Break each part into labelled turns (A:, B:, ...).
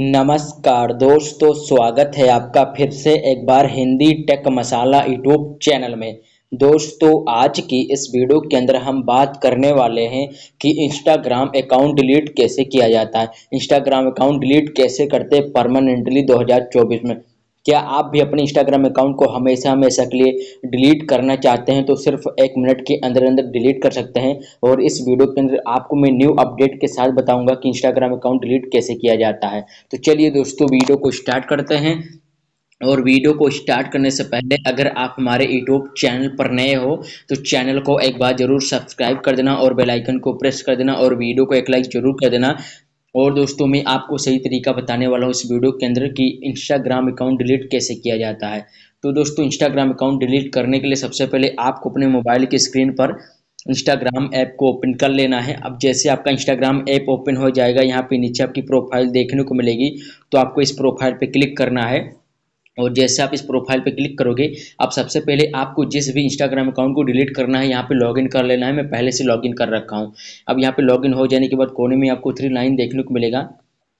A: नमस्कार दोस्तों स्वागत है आपका फिर से एक बार Hindi Tech Masala YouTube channel में दोस्तों आज की इस वीडियो के अंदर हम बात करने वाले हैं कि इंस्टाग्राम अकाउंट डिलीट कैसे किया जाता है इंस्टाग्राम अकाउंट डिलीट कैसे करते परमानेंटली 2024 में क्या आप भी अपने इंस्टाग्राम अकाउंट को हमेशा हमेशा के लिए डिलीट करना चाहते हैं तो सिर्फ एक मिनट के अंदर अंदर डिलीट कर सकते हैं और इस वीडियो के अंदर आपको मैं न्यू अपडेट के साथ बताऊंगा कि इंस्टाग्राम अकाउंट डिलीट कैसे किया जाता है तो चलिए दोस्तों वीडियो को स्टार्ट करते हैं और वीडियो को स्टार्ट करने से पहले अगर आप हमारे यूट्यूब चैनल पर नए हो तो चैनल को एक बार जरूर सब्सक्राइब कर देना और बेल आइकन को प्रेस कर देना और वीडियो को एक लाइक जरूर कर देना और दोस्तों मैं आपको सही तरीका बताने वाला हूँ इस वीडियो के अंदर कि इंस्टाग्राम अकाउंट डिलीट कैसे किया जाता है तो दोस्तों इंस्टाग्राम अकाउंट डिलीट करने के लिए सबसे पहले आपको अपने मोबाइल की स्क्रीन पर इंस्टाग्राम ऐप को ओपन कर लेना है अब जैसे आपका इंस्टाग्राम ऐप ओपन हो जाएगा यहाँ पे नीचे आपकी प्रोफाइल देखने को मिलेगी तो आपको इस प्रोफाइल पे क्लिक करना है और जैसे आप इस प्रोफाइल पे क्लिक करोगे आप सबसे पहले आपको जिस भी इंस्टाग्राम अकाउंट को डिलीट करना है यहाँ पे लॉगिन कर लेना है मैं पहले से लॉगिन कर रखा हूँ अब यहाँ पे लॉगिन हो जाने के बाद कोने में आपको थ्री लाइन देखने को मिलेगा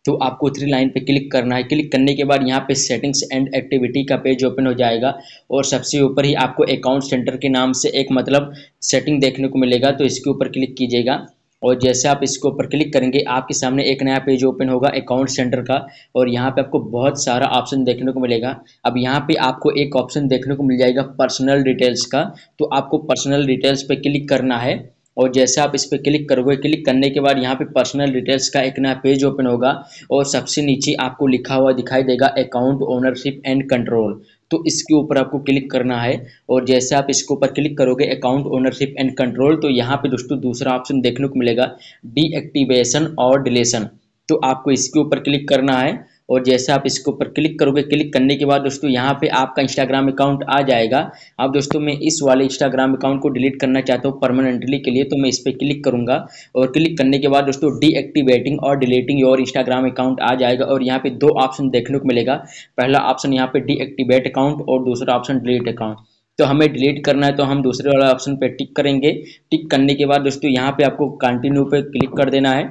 A: तो आपको थ्री लाइन पे क्लिक करना है क्लिक करने के बाद यहाँ पे सेटिंग्स एंड एक्टिविटी का पेज ओपन हो जाएगा और सबसे ऊपर ही आपको अकाउंट सेंटर के नाम से एक मतलब सेटिंग देखने को मिलेगा तो इसके ऊपर क्लिक कीजिएगा और जैसे आप इसके ऊपर क्लिक करेंगे आपके सामने एक नया पेज ओपन होगा अकाउंट सेंटर का और यहाँ पे आपको बहुत सारा ऑप्शन देखने को मिलेगा अब यहाँ पे आपको एक ऑप्शन देखने को मिल जाएगा पर्सनल डिटेल्स का तो आपको पर्सनल डिटेल्स पे क्लिक करना है और जैसे आप इस पर क्लिक करोगे क्लिक करने के बाद यहाँ पे पर्सनल डिटेल्स का एक नया पेज ओपन होगा और सबसे नीचे आपको लिखा हुआ दिखाई देगा अकाउंट ओनरशिप एंड कंट्रोल तो इसके ऊपर आपको क्लिक करना है और जैसे आप इसके ऊपर क्लिक करोगे अकाउंट ओनरशिप एंड कंट्रोल तो यहाँ पे दोस्तों दूसरा ऑप्शन देखने को मिलेगा डीएक्टिवेशन और डिलेशन तो आपको इसके ऊपर क्लिक करना है और जैसे आप इसके ऊपर क्लिक करोगे क्लिक करने के बाद दोस्तों यहाँ पे आपका इंस्टाग्राम अकाउंट आ जाएगा अब दोस्तों मैं इस वाले इंस्टाग्राम अकाउंट को डिलीट करना चाहता हूँ परमानेंटली के लिए तो मैं इस पर क्लिक करूँगा और क्लिक करने के बाद दोस्तों डीएक्टिवेटिंग और डिलीटिंग योर इंस्टाग्राम अकाउंट आ जाएगा और यहाँ पर दो ऑप्शन देखने को मिलेगा पहला ऑप्शन यहाँ पर डीएक्टिवेट अकाउंट और दूसरा ऑप्शन डिलीट अकाउंट तो हमें डिलीट करना है तो हम दूसरे वाला ऑप्शन पे टिक करेंगे टिक करने के बाद दोस्तों यहाँ पे आपको कंटिन्यू पे क्लिक कर देना है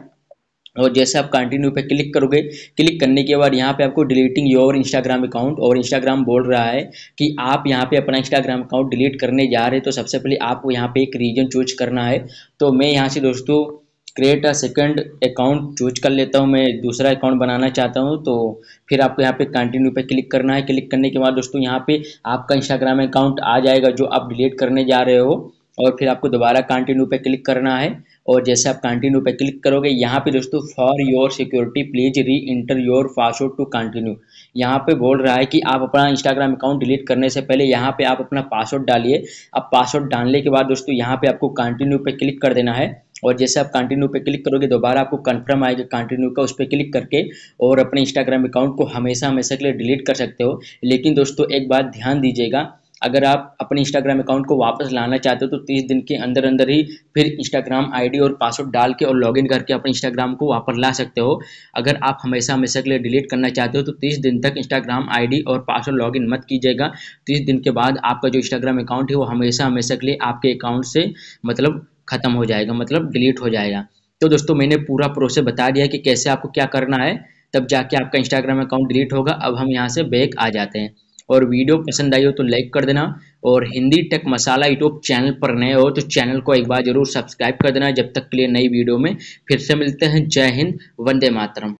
A: और जैसे आप कंटिन्यू पे क्लिक करोगे क्लिक करने के बाद यहाँ पे आपको डिलीटिंग योर इंस्टाग्राम अकाउंट और इंस्टाग्राम बोल रहा है कि आप यहाँ पे अपना इंस्टाग्राम अकाउंट डिलीट करने जा रहे हैं तो सबसे पहले आपको यहाँ पे एक रीजन चूज करना है तो मैं यहाँ से दोस्तों create a second account choose कर लेता हूँ मैं दूसरा अकाउंट बनाना चाहता हूँ तो फिर आपको यहाँ पे कंटिन्यू पे क्लिक करना है क्लिक करने के बाद दोस्तों यहाँ पे आपका इंस्टाग्राम अकाउंट आ जाएगा जो आप डिलीट करने जा रहे हो और फिर आपको दोबारा कंटिन्यू पे क्लिक करना है और जैसे आप कंटिन्यू पे क्लिक करोगे यहाँ पे दोस्तों for your security please re enter your password to continue यहाँ पे बोल रहा है कि आप अपना इंस्टाग्राम अकाउंट डिलीट करने से पहले यहाँ पे आप अपना पासवर्ड डालिए अब पासवर्ड डालने के बाद दोस्तों यहाँ पे आपको कंटिन्यू पे क्लिक कर देना है और जैसे आप कंटिन्यू पे क्लिक करोगे दोबारा आपको कंफर्म आएगा कंटिन्यू का उस पर क्लिक करके और अपने इंस्टाग्राम अकाउंट को हमेशा हमेशा के लिए डिलीट कर सकते हो लेकिन दोस्तों एक बात ध्यान दीजिएगा अगर आप अपने इंस्टाग्राम अकाउंट को वापस लाना चाहते हो तो तीस दिन के अंदर अंदर ही फिर इंस्टाग्राम आईडी और पासवर्ड डाल के और लॉगिन करके अपने इंस्टाग्राम को वापस ला सकते हो अगर आप हमेशा हमेशा के लिए डिलीट करना चाहते हो तो तीस दिन तक इंस्टाग्राम आई और पासवर्ड लॉगिन मत कीजिएगा तीस दिन के बाद आपका जो इंस्टाग्राम अकाउंट है वो हमेशा हमेशा के लिए आपके अकाउंट से मतलब ख़त्म हो जाएगा मतलब डिलीट हो जाएगा तो दोस्तों मैंने पूरा प्रोसेस बता दिया कि कैसे आपको क्या करना है तब जाके आपका इंस्टाग्राम अकाउंट डिलीट होगा अब हम यहाँ से बैक आ जाते हैं और वीडियो पसंद आई हो तो लाइक कर देना और Hindi Tech Masala YouTube channel पर नए हो तो चैनल को एक बार जरूर सब्सक्राइब कर देना जब तक के लिए नई वीडियो में फिर से मिलते हैं जय हिंद वंदे मातरम